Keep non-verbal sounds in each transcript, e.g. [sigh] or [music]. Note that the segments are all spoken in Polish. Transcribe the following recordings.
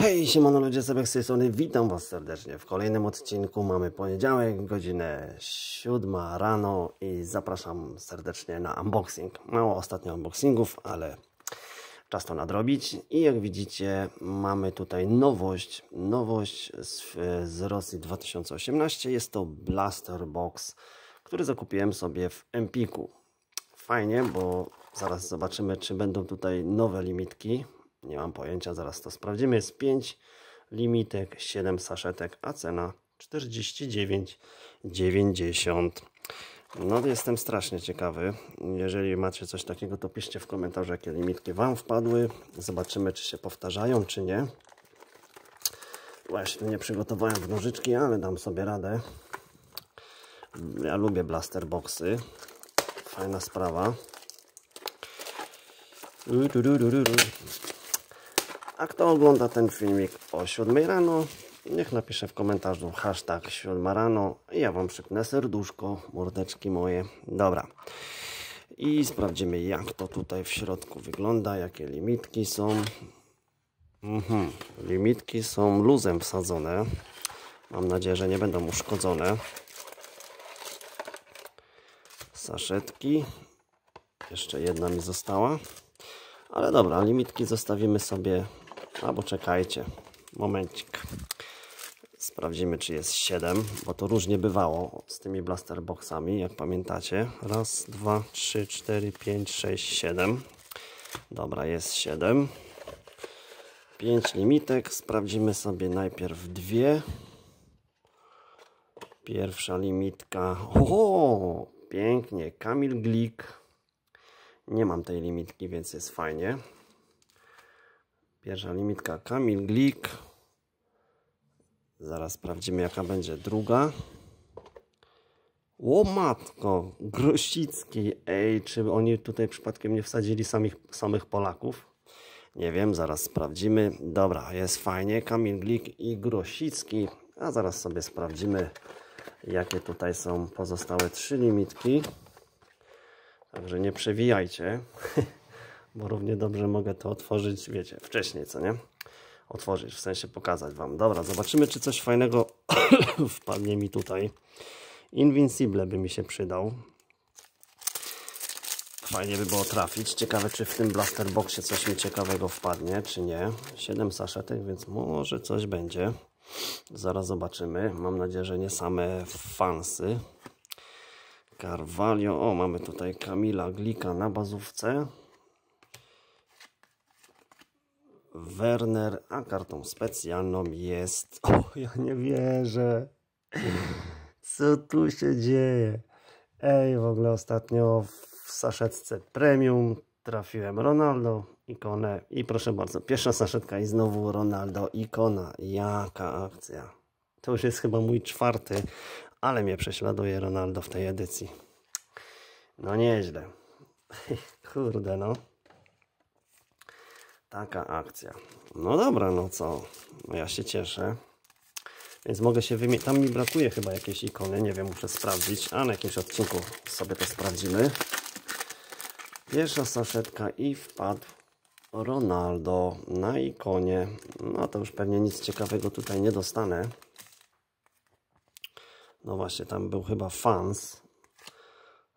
Hej, siemano ludzie, Sebek z tej strony, witam Was serdecznie w kolejnym odcinku. Mamy poniedziałek, godzinę 7 rano i zapraszam serdecznie na unboxing. Mało ostatnio unboxingów, ale czas to nadrobić. I jak widzicie, mamy tutaj nowość, nowość z, z Rosji 2018. Jest to Blaster Box, który zakupiłem sobie w Empiku. Fajnie, bo zaraz zobaczymy, czy będą tutaj nowe limitki nie mam pojęcia, zaraz to sprawdzimy. Jest 5 limitek, 7 saszetek, a cena 49,90. No jestem strasznie ciekawy. Jeżeli macie coś takiego, to piszcie w komentarzu, jakie limitki Wam wpadły. Zobaczymy, czy się powtarzają, czy nie. Właśnie nie przygotowałem w nożyczki, ale dam sobie radę. Ja lubię blaster boxy. Fajna sprawa. A kto ogląda ten filmik o 7 rano, niech napisze w komentarzu hashtag 7 rano i ja Wam przyknę serduszko, mordeczki moje. Dobra. I sprawdzimy jak to tutaj w środku wygląda, jakie limitki są. Mhm. Limitki są luzem wsadzone. Mam nadzieję, że nie będą uszkodzone. Saszetki. Jeszcze jedna mi została. Ale dobra, limitki zostawimy sobie Albo czekajcie, momencik. Sprawdzimy, czy jest 7, bo to różnie bywało z tymi blaster boxami, jak pamiętacie. Raz, dwa, trzy, cztery, pięć, sześć, siedem. Dobra, jest 7. 5 limitek. Sprawdzimy sobie najpierw dwie. Pierwsza limitka. O, pięknie. Kamil Glik. Nie mam tej limitki, więc jest fajnie. Pierwsza limitka Kamil Glik. Zaraz sprawdzimy jaka będzie druga. Łomatko, Grosicki. Ej, czy oni tutaj przypadkiem nie wsadzili samych, samych Polaków? Nie wiem, zaraz sprawdzimy. Dobra, jest fajnie. Kamil Glik i Grosicki. A zaraz sobie sprawdzimy, jakie tutaj są pozostałe trzy limitki. Także nie przewijajcie. [laughs] bo równie dobrze mogę to otworzyć, wiecie, wcześniej, co nie? Otworzyć, w sensie pokazać Wam. Dobra, zobaczymy, czy coś fajnego [coughs] wpadnie mi tutaj. Invincible by mi się przydał. Fajnie by było trafić. Ciekawe, czy w tym blaster boxie coś mi ciekawego wpadnie, czy nie. 7 saszetek, więc może coś będzie. Zaraz zobaczymy. Mam nadzieję, że nie same fansy. Carvalho. O, mamy tutaj Kamila Glika na bazówce. Werner, a kartą specjalną jest... [laughs] O, ja nie wierzę. Co tu się dzieje? Ej, w ogóle ostatnio w saszetce premium trafiłem Ronaldo, ikonę i proszę bardzo, pierwsza saszetka i znowu Ronaldo, ikona. Jaka akcja. To już jest chyba mój czwarty, ale mnie prześladuje Ronaldo w tej edycji. No nieźle. [laughs] Kurde no. Taka akcja. No dobra, no co? No ja się cieszę. Więc mogę się wymienić. Tam mi brakuje chyba jakiejś ikony, nie wiem, muszę sprawdzić. A na jakimś odcinku sobie to sprawdzimy. Pierwsza saszetka i wpadł Ronaldo na ikonie. No to już pewnie nic ciekawego tutaj nie dostanę. No właśnie, tam był chyba fans.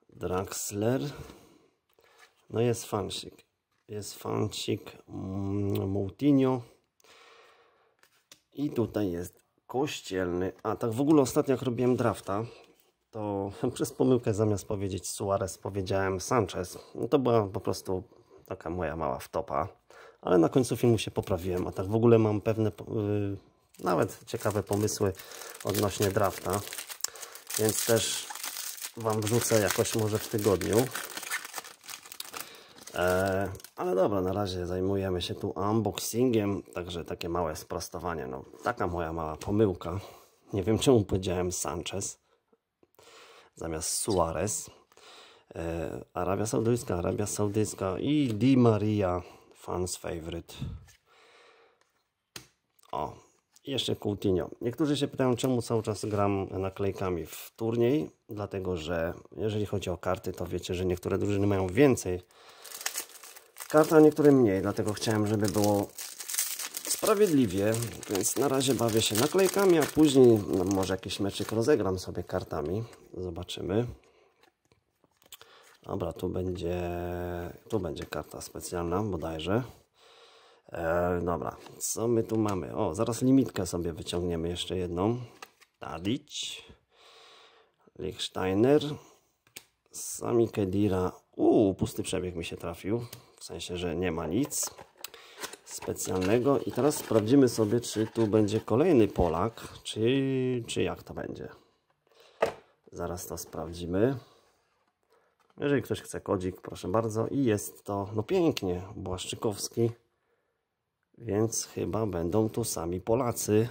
Draxler. No jest fansik jest fancik mm, Moutinho i tutaj jest kościelny. A tak w ogóle ostatnio jak robiłem drafta, to [laughs] przez pomyłkę zamiast powiedzieć Suarez powiedziałem Sanchez. No to była po prostu taka moja mała wtopa. Ale na końcu filmu się poprawiłem, a tak w ogóle mam pewne yy, nawet ciekawe pomysły odnośnie drafta. Więc też Wam wrzucę jakoś może w tygodniu. E, ale dobra, na razie zajmujemy się tu unboxingiem, także takie małe sprostowanie. No, taka moja mała pomyłka. Nie wiem czemu powiedziałem Sanchez zamiast Suarez. E, Arabia Saudyjska, Arabia Saudyjska i Di Maria, fans favorite. O, jeszcze Coutinho. Niektórzy się pytają, czemu cały czas gram naklejkami w turniej, dlatego że jeżeli chodzi o karty, to wiecie, że niektóre drużyny mają więcej Karta, a niektóre mniej, dlatego chciałem, żeby było sprawiedliwie, więc na razie bawię się naklejkami, a później no, może jakiś meczyk rozegram sobie kartami, zobaczymy. Dobra, tu będzie, tu będzie karta specjalna bodajże. E, dobra, co my tu mamy? O, zaraz limitkę sobie wyciągniemy jeszcze jedną. Tadić. Lichsteiner. Sami Kedira. Uuu, pusty przebieg mi się trafił w sensie, że nie ma nic specjalnego i teraz sprawdzimy sobie, czy tu będzie kolejny Polak, czy, czy jak to będzie. Zaraz to sprawdzimy. Jeżeli ktoś chce kodzik, proszę bardzo. I jest to, no pięknie, Błaszczykowski. Więc chyba będą tu sami Polacy.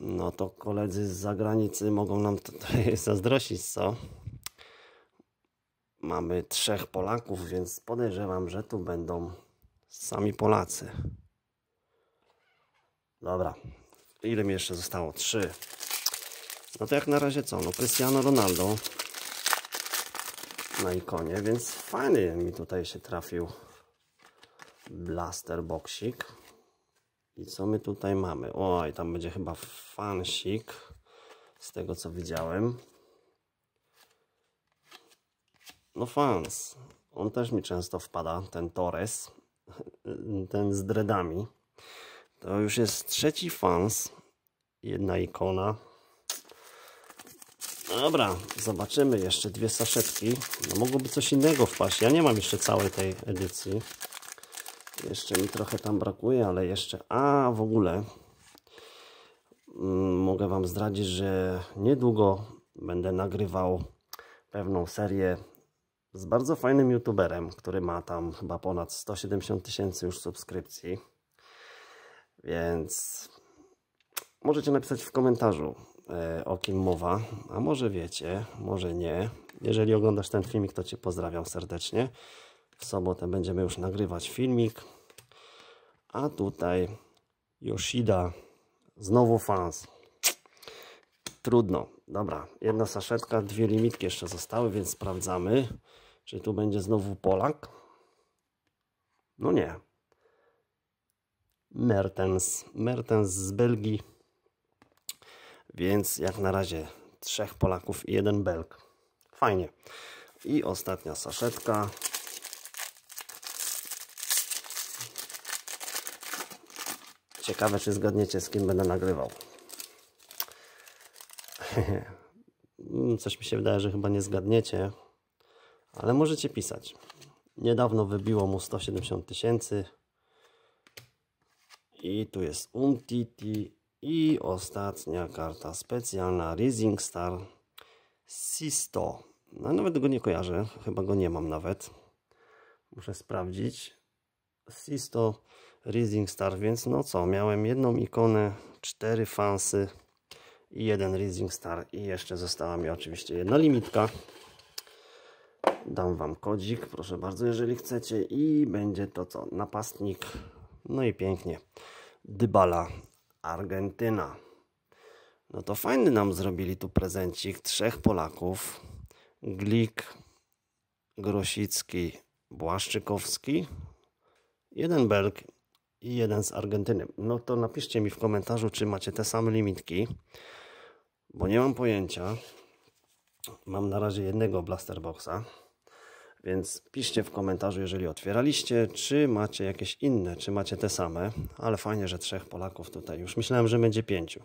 No to koledzy z zagranicy mogą nam tutaj [laughs] zazdrościć, co? mamy trzech Polaków, więc podejrzewam, że tu będą sami Polacy. Dobra, ile mi jeszcze zostało? Trzy. No to jak na razie co? No Cristiano Ronaldo na ikonie, więc fajny mi tutaj się trafił blaster boksik. I co my tutaj mamy? Oj, tam będzie chyba fansik z tego co widziałem no fans. On też mi często wpada, ten Torres, ten z dreadami. To już jest trzeci fans, jedna ikona. Dobra, zobaczymy jeszcze dwie saszetki. No mogłoby coś innego wpaść. Ja nie mam jeszcze całej tej edycji. Jeszcze mi trochę tam brakuje, ale jeszcze... A, w ogóle... Mm, mogę Wam zdradzić, że niedługo będę nagrywał pewną serię z bardzo fajnym youtuberem, który ma tam chyba ponad 170 tysięcy już subskrypcji. Więc możecie napisać w komentarzu e, o kim mowa, a może wiecie, może nie. Jeżeli oglądasz ten filmik, to Cię pozdrawiam serdecznie. W sobotę będziemy już nagrywać filmik. A tutaj Yoshida, znowu fans. Trudno. Dobra, jedna saszetka, dwie limitki jeszcze zostały, więc sprawdzamy. Czy tu będzie znowu Polak? No nie. Mertens. Mertens z Belgii. Więc jak na razie trzech Polaków i jeden Belg. Fajnie. I ostatnia saszetka. Ciekawe, czy zgadniecie, z kim będę nagrywał. [laughs] Coś mi się wydaje, że chyba nie zgadniecie, ale możecie pisać. Niedawno wybiło mu 170 tysięcy. I tu jest Umtiti. I ostatnia karta specjalna Rising Star Sisto. No nawet go nie kojarzę. Chyba go nie mam nawet. Muszę sprawdzić. Sisto Rising Star, więc no co, miałem jedną ikonę, cztery fansy i jeden Rising Star i jeszcze została mi oczywiście jedna limitka dam Wam kodzik, proszę bardzo, jeżeli chcecie i będzie to co? Napastnik, no i pięknie, Dybala, Argentyna. No to fajny nam zrobili tu prezencik, trzech Polaków, Glik, Grosicki, Błaszczykowski, jeden Belg i jeden z Argentyny. No to napiszcie mi w komentarzu, czy macie te same limitki, bo nie mam pojęcia. Mam na razie jednego blasterboxa. Więc piszcie w komentarzu, jeżeli otwieraliście, czy macie jakieś inne, czy macie te same. Ale fajnie, że trzech Polaków tutaj. Już myślałem, że będzie pięciu.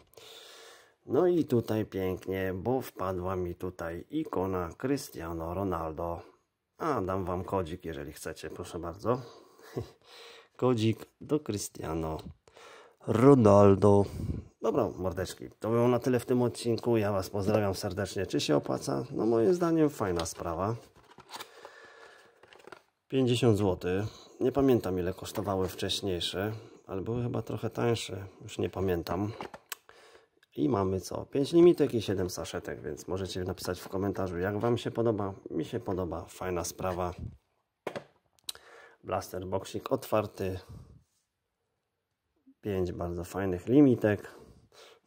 No i tutaj pięknie, bo wpadła mi tutaj ikona Cristiano Ronaldo. A, dam Wam kodzik, jeżeli chcecie, proszę bardzo. [laughs] kodzik do Cristiano Ronaldo. Dobra, mordeczki, to było na tyle w tym odcinku. Ja Was pozdrawiam serdecznie. Czy się opłaca? No moim zdaniem fajna sprawa. 50 zł. Nie pamiętam ile kosztowały wcześniejsze, ale były chyba trochę tańsze. Już nie pamiętam. I mamy co? 5 limitek i 7 saszetek, więc możecie napisać w komentarzu jak Wam się podoba. Mi się podoba, fajna sprawa. Blaster boksik otwarty. 5 bardzo fajnych limitek.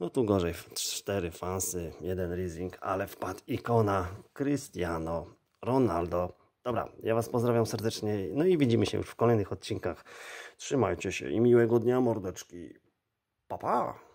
No tu gorzej, 4 fansy, jeden rising, ale wpadł ikona Cristiano Ronaldo. Dobra, ja Was pozdrawiam serdecznie, no i widzimy się już w kolejnych odcinkach. Trzymajcie się i miłego dnia, mordeczki. Pa, pa!